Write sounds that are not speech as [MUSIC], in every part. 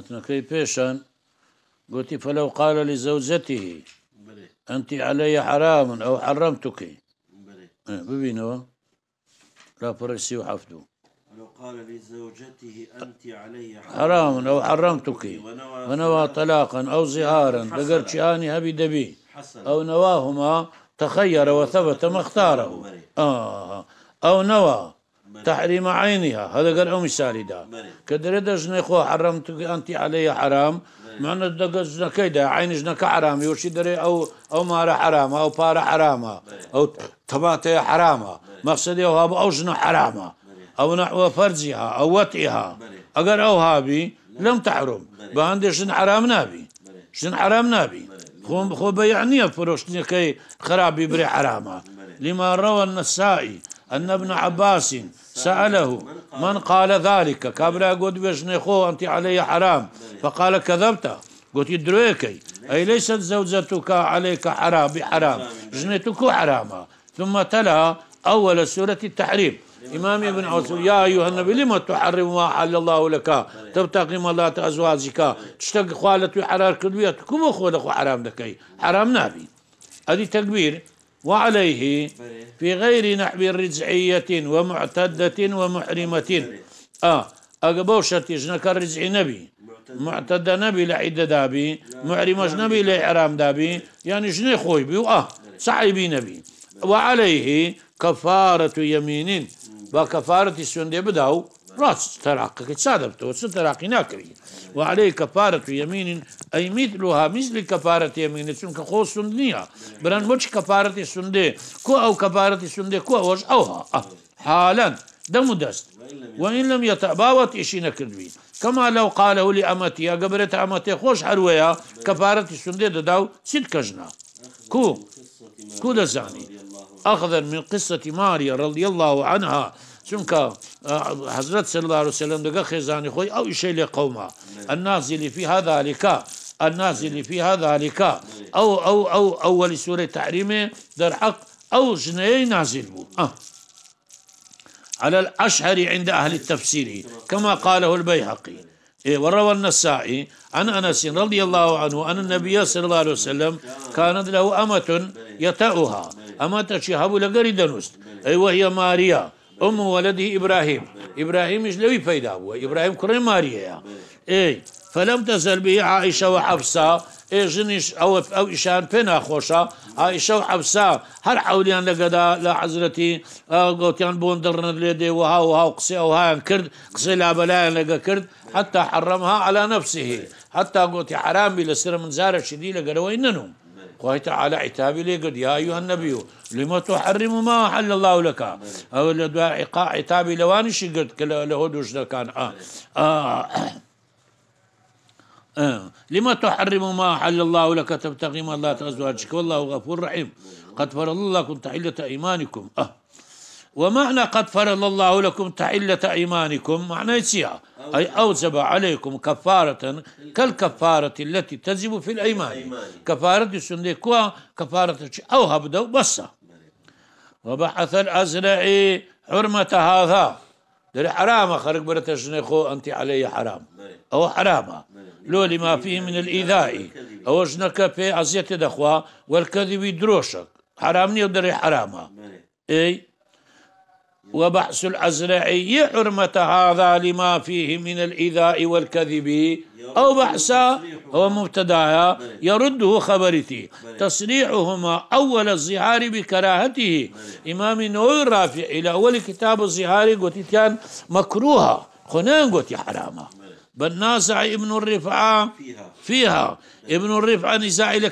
كي بيشان قلتي فلو قال لزوجته أنت علي حرام أو حرمتك إيه، ببينوا لا فرسي وحفدو لو قال لزوجته أنت علي حرام, حرام أو حرمتك ونوى طلاقا أو زهارا بقرش آني هبي دبي أو نواهما تخير وثبت ما اختاره آه أو نوى تحريم عينها هذا قال عم السالدة كدر دجني خو حرمت أنت علي حرام معنى دجنا كيدا عين جنا حرام يوشي دري أو أو مارا حرام أو بارا حرام أو تماتة حرام مقصدي أو هاب أو جنا حرام أو نحو فرزها أو وطئها أقر أو هابي لم تحرم بعندي جن حرام نابي جن حرام نابي خو خو بيعني فروشني كي خرابي بري حرامه لما روى النسائي أن ابن عباس سأله من قال ذلك كابرا قد بيشني خو أنت علي حرام فقال كذبت قلت يدريكي أي ليست زوجتك عليك حرام بحرام جنتك حراما ثم تلا أول سورة التحريم إمام ابن عثمان يا أيها النبي لما تحرم ما حل الله لك تبتغي ملات أزواجك تشتق خالتي حرار كدوية كم أخو حرام لكي حرام نابي هذه تكبير وعليه في غير نحب رجعية ومعتدة ومحرمة آه أقبوشة جنك الرزع نبي معتدة نبي لعدة دابي محرمة نبي لإعرام دابي يعني جني خوي بي آه صعيبي نبي وعليه كفارة يمين وكفارة سندي بداو راس تراقك تسادبتو ستراقي ناكري وعليه كفارة يمين أي مثلها مثل كفارة يمين سنك خو سندنية بران مش كفارة سنده كو أو كفارة سنده كو أوش أوها أه. حالا دم دست وإن لم يتباوت إشي نكردوين كما لو قاله لأمتي قبرت أمتي خوش حروية كفارة سنده دداو سيد كجنا كو كو دزاني أخذا من قصة ماريا رضي الله عنها چونکە حضرت صلی الله عليه وسلم دەگە خێزانی خۆی او ئیشەی لێ قەوما النازل فيها ذلك النازل فيها ذلك أو أو أول سورة سوورەی در حق أو ژنەیە نازل بو على الأشهر عند أهل التفسير كما قاله البيهقي وروى النسائي عن أنس رضي الله عنه أن النبي صلى الله عليه وسلم كانت له أمة يتأها أمة شهاب لقري دنست أي وهي ماريا أم ولده إبراهيم إبراهيم إيش لوي فايدة هو إبراهيم كريم ماريا يعني. إيه، ماریەیە فلم تزل به عائشة وحفصة ئێژنیش إيه، ئەوە أو أو پێ ناخۆشە ئایشە و حەفسا هەر حولیان لەگەدا لە لا گوتیان آه، بۆن دڕنت بوندرن ليدي وها وها أو ها كرد قصي لا لابلایان لەگە كرد حتى حرمها على نفسه حتى حرام بلا سر من منزارە شیدی لەگەرەوەی ننوم الله تعالى عتابي لي قد يا أيها النبي لما تحرم ما حل الله لك أو عتابي لوانش قد لهدوش كان آه آه, آه. لما تحرم ما حل الله لك تبتغي ما الله أزواجك والله غفور رحيم قد فرض الله كنت حله أيمانكم آه ومعنى قد فرض الله لكم تحلة أيمانكم معنى سيئة أي أوجب عليكم كفارة كالكفارة التي تجب في الأيمان كفارة سندقوا كفارة أو هبدوا بصة وبحث الأزرع حرمة هذا دري حرام خرج برتش جنخو أنت علي حرام أو حرام لو لما فيه من الإيذاء أو جنك في عزية دخوا والكذب دروشك حرام نقدر حرامة أي وبحث الأزرعي حرمة هذا لما فيه من الإيذاء والكذب أو بحث هو مبتداها يرده خبرتي تصريحهما أول الزهار بكراهته إمام نووي الرافع إلى أول كتاب الزهار قلت كان مكروها خنان قلت حرامة بل نازع ابن الرفعة فيها, ابن الرفعة نزاع إلى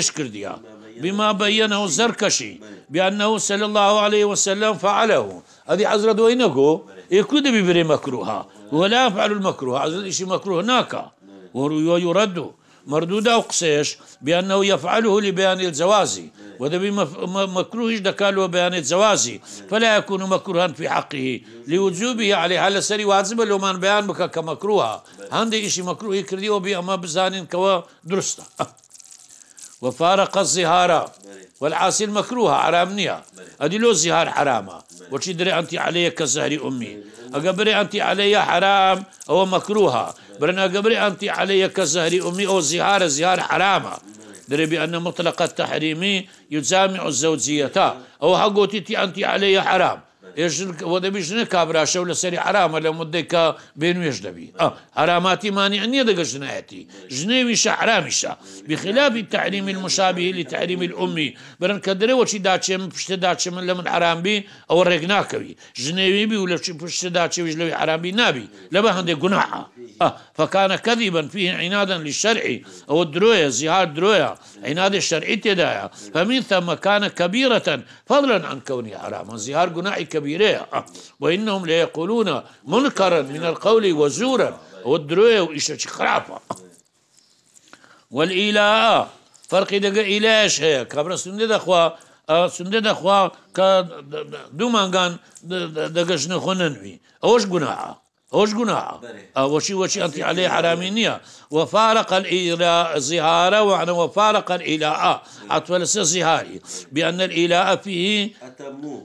شكر ديها بما بينه الزركشي بأنه صلى الله عليه وسلم فعله هذه حزرة وينكو يكود ببري مكروها ولا يفعل المكروه حزرة إشي مكروه ناكا ويرد مردود أو قسيش بأنه يفعله لبيان الزواز وده مكروه دكالو بيان الزوازي فلا يكون مكروها في حقه لوجوبه عليه على سري واجب لو من بيان بك كمكروها هندي إشي مكروه يكردي وبي أما بزانين كوا درسته [LAUGHS] وفارق الزهارة والعاصي حرام نيا هذه لو الظهار حرامه وشي دري انت علي كزهر امي اقبري انت علي حرام او مكروهه برنا اقبري انت علي كزهر امي او زهار زهار حرامه دري بان مطلق التحريمي يجامع الزوجية او حقوتي انت علي حرام و حرام ولا مدة كا بين ويش دبي آه حراماتي ماني هەراماتی ده جناتي جني ويش حرام حرامیشە بخلاف التعليم المشابه الأمي برن كدري برن کە درەوەچی داچێم پشتداچێ من لە من عرامبی ئەوە ڕێک ناکەوی ژنێوی ولا بشت لە ويش لبي حرام بي لە بە هندي جناحة آه فكان كذبا فيه عنادا للشرع أو الدروية زهار دروية عناد الشرعي تدايا فمن ثم كان كبيرة فضلا عن كونه حراما زهار جناح كبيرة آه وإنهم ليقولون منكرا من القول وزورا والدروية وإيش خرافة والإلاء فرق دقا إيلاش هي كبر سنده سندد آه، سنده كدومان كدومانگان دقشن خونن وي أوش جناحه هوش قناعة آه، وشي وشي أنت عليه حرامينية وفارق الإلاء زهارة وعن وفارق الإلاء أتولس آه، زهاري بأن الإلاء فيه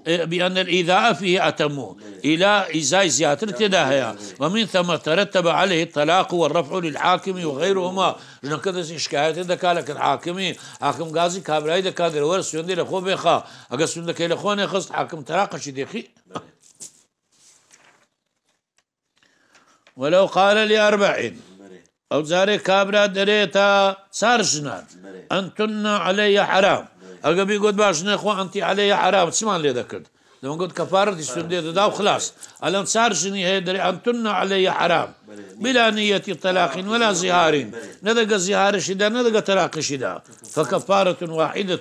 بأن الإيذاء فيه أتمو إلى إيه، إزاي زيادة تداهيا ومن ثم ترتب عليه الطلاق والرفع للحاكم وغيرهما لأن كذا شكاية ذكاء لك الحاكمي حاكم غازي كابراي ذكاء دلور سيون دي لخو بيخا أجا سيون دكي يخص حاكم تراقش ديخي ولو قال لأربعين او زاري كابرا دريتا سارجنا انتن علي حرام اگر بيقول باش نخوة انت علي حرام سمان لي ذكرت لما قلت كفارة استمديت دا وخلاص الان سارجني هي دري انتن علي حرام بلا نية طلاق ولا زهار ندق زهار شدا ندق طلاق شدا فكفارة واحدة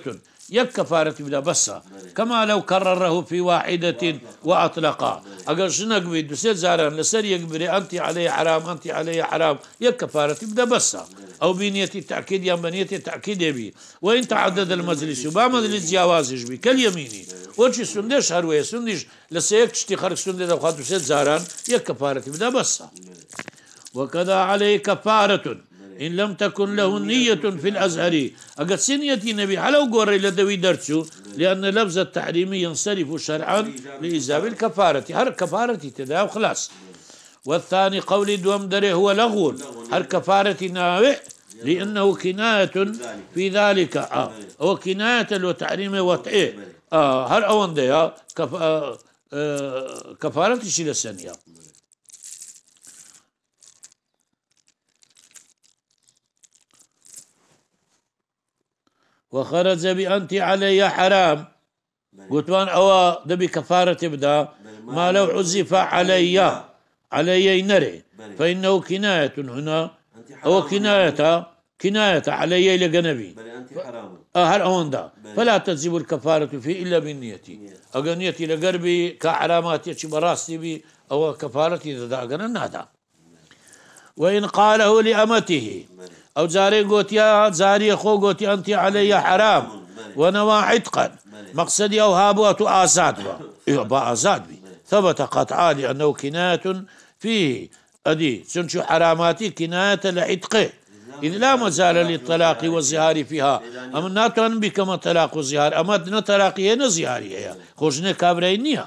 يك كفارة بدا بس كما لو كرره في واحدة وأطلقا أقل شنك بيد بسيت زاران لسر يقبري أنت علي حرام أنت علي حرام يك كفارة بدا بس أو بنية التأكيد يا بنية التأكيد يبي وإن تعدد المجلس وبا مجلس جوازش بي كاليميني وشي سندش هروي سندش لسيك تشتي خرج سندي لو خاطر سيت زاران يك كفارة بدا بس وكذا عليه كفارة إن لم تكن له نية في الأزهر أقد سنيتي نبي حلو قوري لدوي درتشو لأن لفظ التحريم ينصرف شرعا لإزاب الكفارة هر كفارة تداو خلاص والثاني قول دوام دري هو لغو هر كفارة ناوي لأنه كناية في ذلك آه. هو كناية وتحريم وطئه آه هر أون دي آه. كف... آه. آه، كفارة شيل السنية وخرج بأنت علي حرام قلت وان أوا دبي كفارة بدا ما لو عزف علي علي نري فإنه كناية هنا أو كناية كناية علي لجنبي أنت حرام آه، هل أون دا فلا تجب الكفارة فيه إلا بنيتي أغنيتي لقربي كعلاماتي براسي بي أو كفارتي دا أغنى نادا وإن قاله لأمته او جاري قوتيا جاري خو قوتي انت علي حرام ونوا عتقا مقصدي او هابوة آزاد با إيوه، با آزاد بي ثبت قطعا لأنه كناية فيه أدي شنشو حراماتي كناية لعتقه إذ لا مزال للطلاق والزهار فيها أما ناتوان بكما طلاق وزهار أما دنا طلاقية نزهارية خوشنا كابرين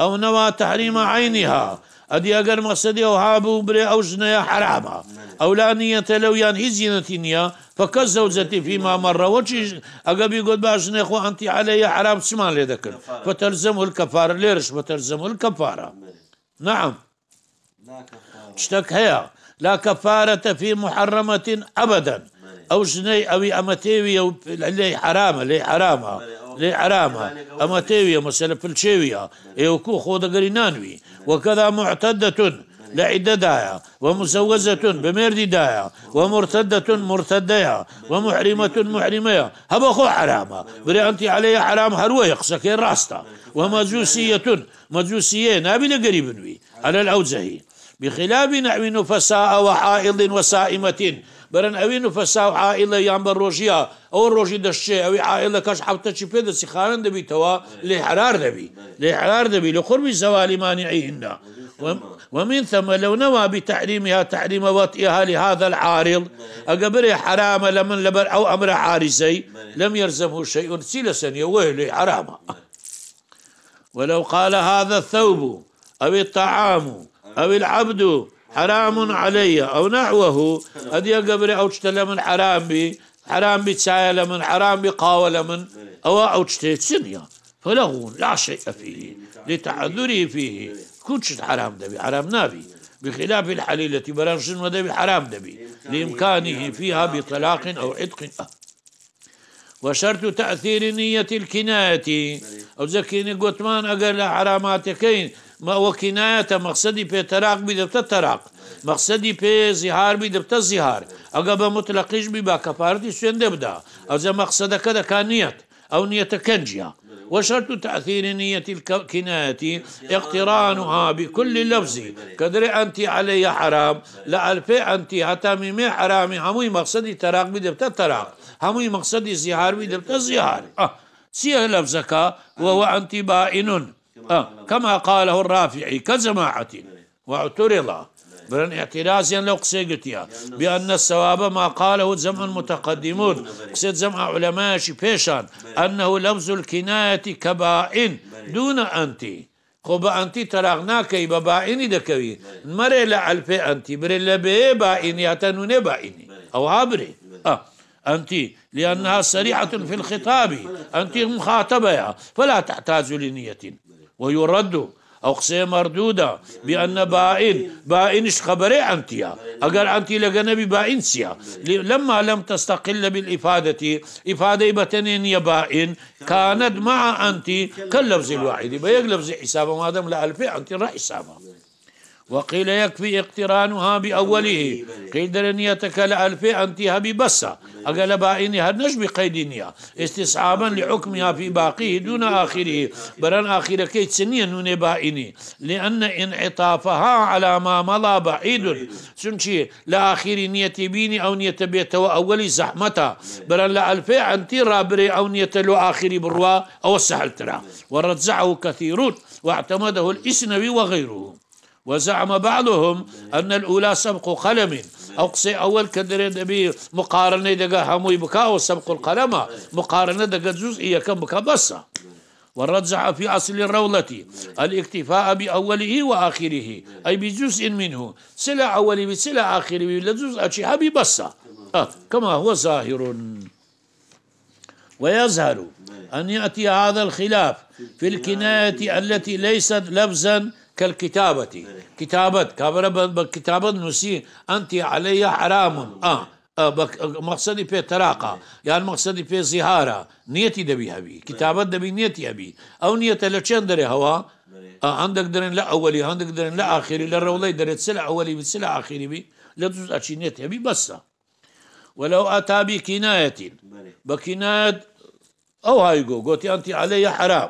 او نوى تحريم عينها ادي اگر مقصدي او هابو بري او جنيا حراما او لا نيه لو يان هزينتين فكز فكزوجتي فيما مرة وجيش أقب يقول باشني أخو أنت علي حرام سمان لذكر فتلزمه الكفارة ليرش فتلزمه الكفارة نعم لا كفارة هيا لا كفارة في محرمة أبدا أو جني أو أمتيوي أو اللي حرامة اللي حرامة لێ عرامە ئەمە تێویە مەسلە پلچێویە ئێوەکو خۆدەگەری نانوی وەکەدا معتەدەتون لە عیددەدایە ومزەوەزەتون بمێردیدایە ومرتدەتون مرتدەیە ومحریمەتون محریمەیە هەبە خۆ عرامە برێ ئەنتی عليهەیە عرام هەروەیە قسەکەی ڕاستە ومەجووسیەتون مەجووسیە نابی لە على الأوزهي بخلاف نحو نفساء وحائض وسائمة بەرەن ئەوی نفەسا و عائلە یان بە ڕۆژیە ئەوە ڕۆژی دەشتێ ئەوی عائلە کەش حفتەچی پێ دەسی خاوێن دەبیتەوە لی حرار دبی لی حرار دەبی لە خوڕبی زەوالیمانی عیندا ومن ثم لو نوى بتحريمها تحريم وطئها لهذا العارض أقبري حرام لمن لبر أو أمر عارسي لم يلزمه شيء سيل سنية ويلي حرام ولو قال هذا الثوب أو الطعام أو العبد حرام علي أو نحوه أدي قبري أو تشتل من حرام بي حرام بي تسايل من حرام بي قاول من أو أو تشتيت سنيا فله لا شيء فيه لتعذره فيه كنتش حرام دبي حرام نابي بخلاف الحليلة برانشن ودبي حرام دبي لإمكانه فيها بطلاق أو عتق أه. وشرط تأثير نية الكناية أو زكيني قوتمان أقل حراماتكين ما ئەوە کنایەتە مەقصدی تراق تەراقبی دەبتە تەراق مەقصدی پێ زیهاربی دەبتە زیهار ئەگە بە متلەقیش سوين دبدا کەپارتی سوێن دەبدا ئەوجە مەقصدەکە دەکانیت ئەو نیەتە وشرط تأثير نية الكناية اقترانها بكل لفظ كدري أنت علي حرام لألفي أنت حتى ميمي حرام هموي مقصدي تراق بدبت تراق هموي مقصدي زهار بدبت زهار أه سيه لفظك وهو أنت بائن آه. كما قاله الرافعي كجماعة واعترض بل اعتراض لو قسيقتيا بأن الصواب ما قاله جمع المتقدمون قسيت جمع علماء شبيشان أنه لفظ الكناية كبائن دون أنت خو به انتی تراغ ناکەی بە باعینی دەکەوی مەرێ بري ئەلپێ ئەنتی برێ لە بێ باعینیاتە نوێ باعینی آه. أنتي لأنها سريعة في الخطاب أنت مخاطبة فلا تحتاج لنية ويرد او قسەیە مردوده بان بائن بائن ايش خبري ئەگەر ئەمتی لەگە نەبی باین چیە لەمما لەم تەستەقل لە بالئیفادەتی ئیفادەی بەتەنێ نیە كانت مع أنت كاللفظ الواحد بيك لفظ حسابه ما دام لألفي أنت رأي حسابه وقيل يكفي اقترانها بأوله إيه، قيل كلا ألفي أنتها ببسة أقل بائنها النجم قيدينيا استصعابا لحكمها في باقيه دون آخره بران آخر كيت سنيا نون بائني لأن انعطافها على ما مضى بعيد سنشي لآخر نيتي بيني أو نيت بيت وأولي زحمتها بران لألفي أنتي رابري أو نيت لو بروا بالروا أو السحل ترى ورزعه كثيرون واعتمده الإسنوي وغيره وزعم بعضهم أن الأولى سبق قلم أقصي أول كدر دبي مقارنة دقا همو بكاو سبق القلم مقارنة دقا جزئية كم بكا بس ورجع في أصل الروضة الاكتفاء بأوله وآخره أي بجزء منه سلا أولي بسلا آخره لجزء أشيها ببس آه كما هو ظاهر ويظهر أن يأتي هذا الخلاف في الكناية التي ليست لفظا كالكتابة كتابة كابرة بكتابة نسي أنت علي حرام آه, آه، مقصدي في تراقة يعني مقصدي في زهارة نيتي دبي هبي نعم. كتابة دبي نيتي هبي أو نيتي لچند دري هوا نعم. آه، عندك درين لا أولي عندك درين لا آخري للرولي دريت سلع أولي بسلع آخري بي لا تجوز أشي نيتي هبي بس ولو أتى بكناية نعم. بكناية أو هاي قوتي أنت علي حرام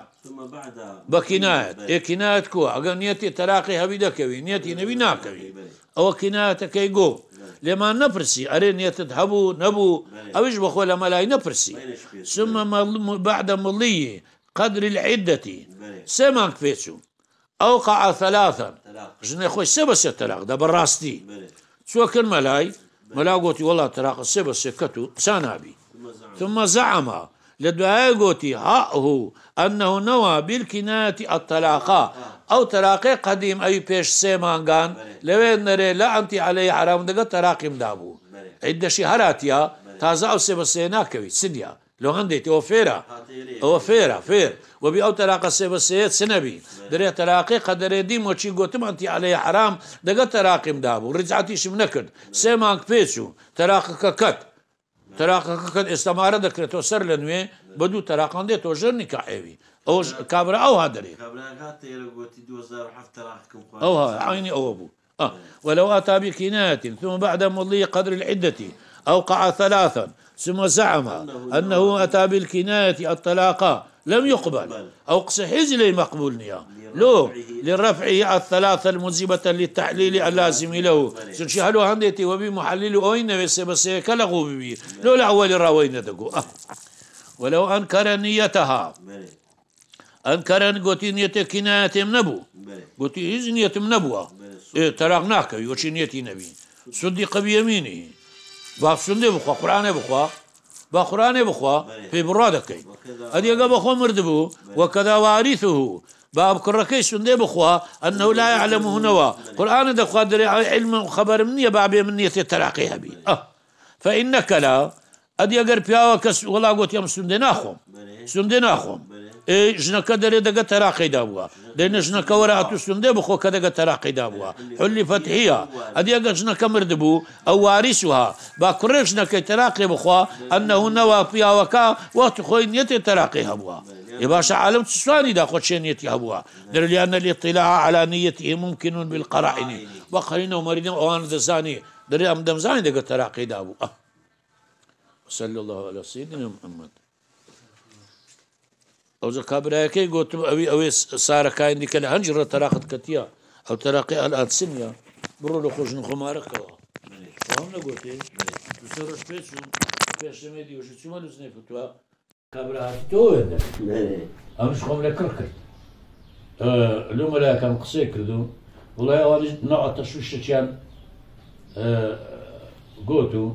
بەکینایەت ئێکینایەت کووە ئەگەر نیەتی تەراقی هەوی دەکەوی نیەتی نەوی ناکەوی ئەوە کینایەتەکەی گۆ لێمان نەپرسی ئەرێ نیەتت هەبوو نەبوو ئەوش بەخۆ لە مەلای نەپرسی سمە بعدە مڵی قدر العدەتی سێ مانگ پێچوو ئەو قعثەلاتە ژنێ خۆی سێ بەسێ تەراق دە بەڕاستی چوەکرد مەلای مەلا گوتی وڵات تراق سێ بەسێ کەت و قسانابی ثم زعما للدعاء قوتي حقه أنه نوى بالكناية الطلاقة آه. أو طلاقة قديم أي بيش سيمان قان لوين نري لا أنت علي حرام دقا طلاقي دابو عدة شهرات يا تازا أو كوي سنيا لو عندي تي فيرا او فير وبي او تلاقى سيبسيت سنبي دري تلاقي قدر دي موشي قوتم انت علي حرام دقا تراقم دابو رجعتيش منكد سيمان بيشو تراقك كت تەراقەکە کە ئێستامارە دەکرێت تۆ سەر لە نوێ بە دوو تەراقان دێت تۆ ژەر نیکاحێوی ئەو کابرا ئەو هادرێ ئەو عینی ئەوە آه. ولو أتى بكناية ثم بعد مضي قدر العدة أوقع ثلاثا ثم زعم أنه أتى بالكناية الطلاقة لم يقبل أو لي مقبول نيا لو لرفعه الثلاثة المنزبة للتحليل اللازم له سنشي هلو هنديتي وبي محلل أين بس بس كلغو بي لو لا أول راوين دقو أه. ولو أنكر نيتها أنكر أن قوتي نيتي كناية نبو قوتي إذ نية نبوة إيه تراغناك يوشي نيتي نبي صدق بيمينه باب سنده بخوا قرآن بخوا قرآن بخوا في برادك هذا يقول بخوا مردبو وكذا وارثه باب كركيش شندي بخوا انه لا يعلمه نوا قران دخوا دري علم خبر مني بابي منية تراقيها بي اه فانك لا ئەدی ئەگەر پیاوە کەس وەڵا گوتیم اي جنا كدري ناخۆم تراقي دەرێ دەگە تەراقیدا جنا دێنە اتو هاتو سندێ خو کە دەگە دا بوا حلی فتحيه ادي اگر جنا مرد دبو او وارثها با کوڕێ ژنەکەی تەراقی بخوا ئەنە نەوە پیاوەکە وەخت خۆی نیەتێ تەراقی هەبووە. باش عالم تسواني دا خشينيتي هبوا در لأن الاطلاع على نيته ممكن بالقرائن وقرينه مريض وانا دزاني در أم دمزاني دا تراقي دابو أه. وصلى الله على سيدنا محمد او ذا كابرا كي قلت اوي اوي ساره كاين ديك العنجره تراقد كتيا او تراقي الان سنيا برو لو خرج نخمارك فهمنا قلت تسرش بيشو بيش ما ديوش تشوما نزني فتوا كابرا توين امش خم لك ركت لو ملاك ام دو والله اول نوع تشوش تشان قوتو اه،